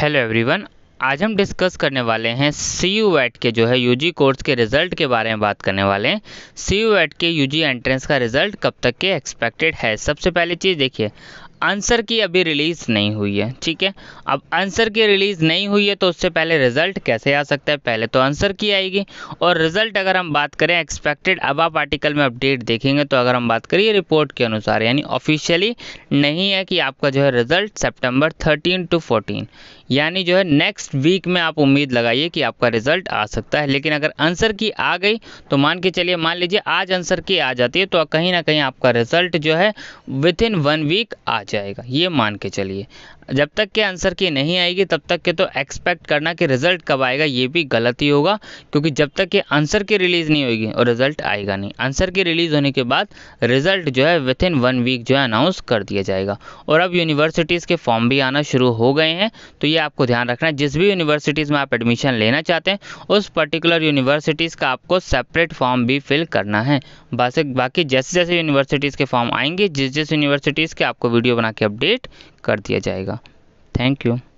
hello everyone आज हम discuss करने वाले हैं सी यू एट के जो है यूजी कोर्स के रिजल्ट के बारे में बात करने वाले हैं सी यू एट के यूजी एंट्रेंस का रिजल्ट कब तक के एक्सपेक्टेड है सबसे पहली चीज़ देखिए आंसर की अभी रिलीज़ नहीं हुई है ठीक है अब आंसर की रिलीज़ नहीं हुई है तो उससे पहले रिजल्ट कैसे आ सकता है पहले तो आंसर की आएगी और रिजल्ट अगर हम बात करें एक्सपेक्टेड अब आप आर्टिकल में अपडेट देखेंगे तो अगर हम बात करिए रिपोर्ट के अनुसार यानी ऑफिशियली नहीं है कि आपका जो है result September thirteen to fourteen यानी जो है नेक्स्ट वीक में आप उम्मीद लगाइए कि आपका रिजल्ट आ सकता है लेकिन अगर आंसर की आ गई तो मान के चलिए मान लीजिए आज आंसर की आ जाती है तो कहीं ना कहीं आपका रिजल्ट जो है विद इन वन वीक आ जाएगा ये मान के चलिए जब तक के आंसर की नहीं आएगी तब तक के तो एक्सपेक्ट करना कि रिजल्ट कब आएगा ये भी गलत ही होगा क्योंकि जब तक के आंसर की रिलीज़ नहीं होगी और रिजल्ट आएगा नहीं आंसर की रिलीज़ होने के बाद रिजल्ट जो है विथ इन वन वीक जो है अनाउंस कर दिया जाएगा और अब यूनिवर्सिटीज़ के फॉर्म भी आना शुरू हो गए हैं तो ये आपको ध्यान रखना है जिस भी यूनिवर्सिटीज़ में आप एडमिशन लेना चाहते हैं उस पर्टिकुलर यूनिवर्सिटीज़ का आपको सेपरेट फॉर्म भी फिल करना है बाकी जैसे जैसे यूनिवर्सिटीज़ के फॉर्म आएंगे जिस जिस यूनिवर्सिटीज़ के आपको वीडियो बना के अपडेट कर दिया जाएगा थैंक यू